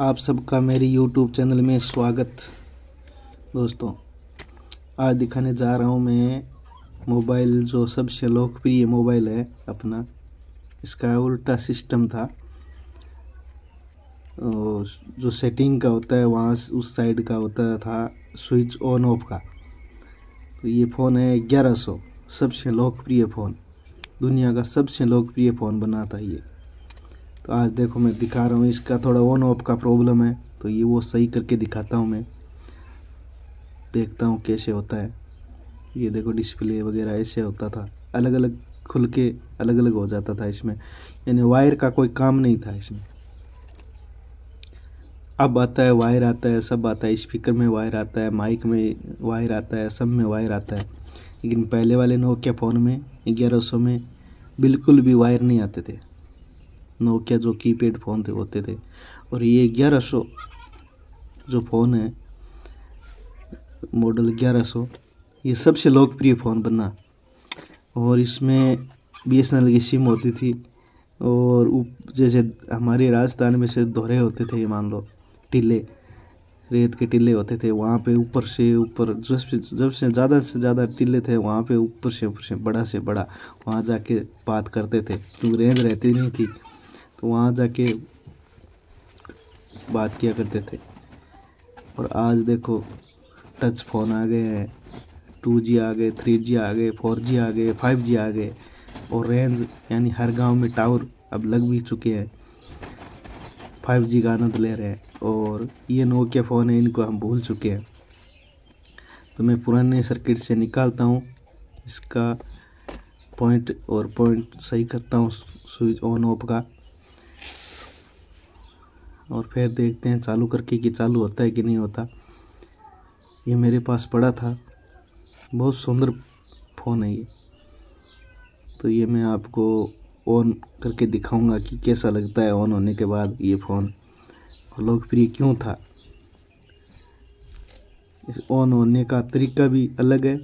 आप सबका मेरे YouTube चैनल में स्वागत दोस्तों आज दिखाने जा रहा हूँ मैं मोबाइल जो सबसे लोकप्रिय मोबाइल है अपना इसका उल्टा सिस्टम था और जो सेटिंग का होता है वहाँ उस साइड का होता था स्विच ऑन ऑफ का तो ये फ़ोन है 1100 सबसे लोकप्रिय फ़ोन दुनिया का सबसे लोकप्रिय फ़ोन बना था ये तो आज देखो मैं दिखा रहा हूँ इसका थोड़ा ऑन ऑफ का प्रॉब्लम है तो ये वो सही करके दिखाता हूँ मैं देखता हूँ कैसे होता है ये देखो डिस्प्ले वगैरह ऐसे होता था अलग अलग खुल के अलग अलग हो जाता था इसमें यानी वायर का कोई काम नहीं था इसमें अब आता है वायर आता है सब आता है स्पीकर में वायर आता है माइक में वायर आता है सब में वायर आता है लेकिन पहले वाले नोकिया फ़ोन में ग्यारह सौ में बिल्कुल भी वायर नहीं आते थे नोकिया जो कीपैड फ़ोन थे होते थे और ये ग्यारह सौ जो फ़ोन है मॉडल ग्यारह सौ ये सबसे लोकप्रिय फ़ोन बना और इसमें बी एस एन एल की सिम होती थी और जैसे हमारे राजस्थान में से दोहरे होते थे ये मान लो टिल्ले रेत के टिले होते थे वहाँ पे ऊपर से ऊपर जब से जब से ज़्यादा से ज़्यादा टिले थे वहाँ पे ऊपर से ऊपर से बड़ा से बड़ा वहाँ जाके बात करते थे क्योंकि रेंज रहती नहीं थी तो वहाँ जाके बात किया करते थे और आज देखो टच फ़ोन आ गए हैं टू जी आ गए थ्री जी आ गए फोर जी आ गए फाइव जी आ गए और रेंज यानी हर गांव में टावर अब लग भी चुके हैं फाइव जी का आनंद ले रहे हैं और ये नोकिया फ़ोन है इनको हम भूल चुके हैं तो मैं पुराने सर्किट से निकालता हूँ इसका पॉइंट और पॉइंट सही करता हूँ स्विच ऑन ऑफ का और फिर देखते हैं चालू करके कि चालू होता है कि नहीं होता ये मेरे पास पड़ा था बहुत सुंदर फ़ोन है ये तो ये मैं आपको ऑन करके दिखाऊंगा कि कैसा लगता है ऑन होने के बाद ये फ़ोन लोकप्रिय क्यों था इस ऑन होने का तरीका भी अलग है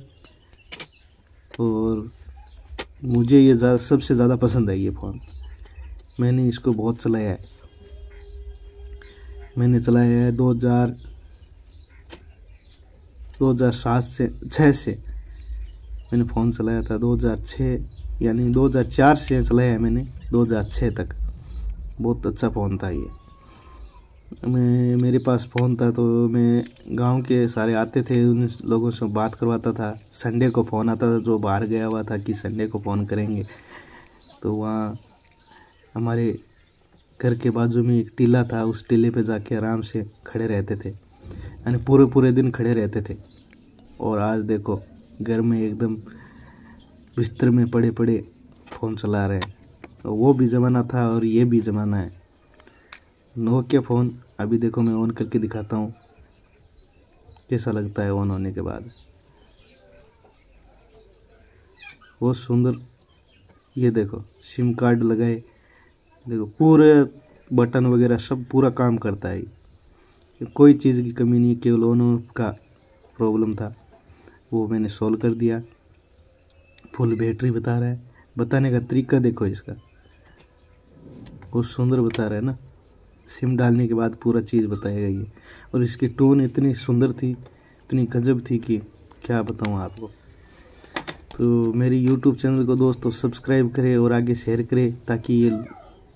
और मुझे ये ज़्यादा सबसे ज़्यादा पसंद है ये फ़ोन मैंने इसको बहुत चलाया है मैंने चलाया है दो हज़ार दो हज़ार सात से छः से मैंने फ़ोन चलाया था दो हज़ार छः यानी दो हज़ार चार से चलाया है मैंने दो हज़ार छः तक बहुत अच्छा फ़ोन था ये मैं मेरे पास फ़ोन था तो मैं गांव के सारे आते थे उन लोगों से बात करवाता था संडे को फ़ोन आता था जो बाहर गया हुआ था कि संडे को फ़ोन करेंगे तो वहाँ हमारे घर के बाजू में एक टीला था उस टीले पे जाके आराम से खड़े रहते थे यानी पूरे पूरे दिन खड़े रहते थे और आज देखो घर में एकदम बिस्तर में पड़े पड़े फ़ोन चला रहे हैं वो भी ज़माना था और ये भी ज़माना है नोकिया फ़ोन अभी देखो मैं ऑन करके दिखाता हूँ कैसा लगता है ऑन होने के बाद बहुत सुंदर ये देखो सिम कार्ड लगाए देखो पूरे बटन वगैरह सब पूरा काम करता है कोई चीज़ की कमी नहीं केवल ओनो का प्रॉब्लम था वो मैंने सॉल्व कर दिया फुल बैटरी बता रहा है बताने का तरीका देखो इसका बहुत सुंदर बता रहा है ना सिम डालने के बाद पूरा चीज़ बताएगा ये और इसकी टोन इतनी सुंदर थी इतनी गजब थी कि क्या बताऊँ आपको तो मेरी यूट्यूब चैनल को दोस्तों सब्सक्राइब करें और आगे शेयर करें ताकि ये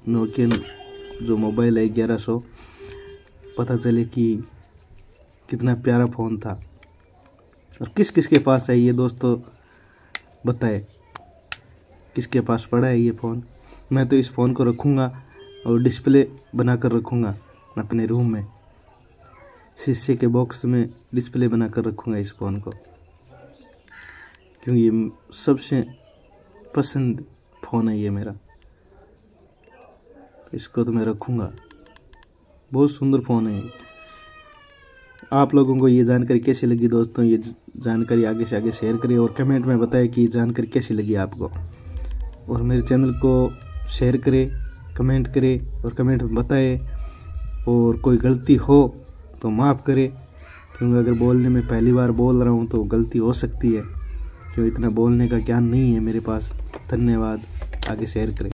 नोकियन जो मोबाइल है ग्यारह सौ पता चले कि कितना प्यारा फ़ोन था और किस किस के पास है ये दोस्तों बताए किसके पास पड़ा है ये फ़ोन मैं तो इस फ़ोन को रखूँगा और डिस्प्ले बना कर रखूँगा अपने रूम में शीशे के बॉक्स में डिस्प्ले बना कर रखूँगा इस फ़ोन को क्योंकि सबसे पसंद फ़ोन है ये मेरा इसको तो मैं रखूँगा बहुत सुंदर फ़ोन है आप लोगों को ये जानकारी कैसी लगी दोस्तों ये जानकारी आगे से आगे शेयर करिए और कमेंट में बताएं कि जानकारी कैसी लगी आपको और मेरे चैनल को शेयर करें कमेंट करें और कमेंट में बताएं और कोई गलती हो तो माफ़ करें क्योंकि अगर बोलने में पहली बार बोल रहा हूँ तो गलती हो सकती है क्यों इतना बोलने का ज्ञान नहीं है मेरे पास धन्यवाद आगे शेयर करें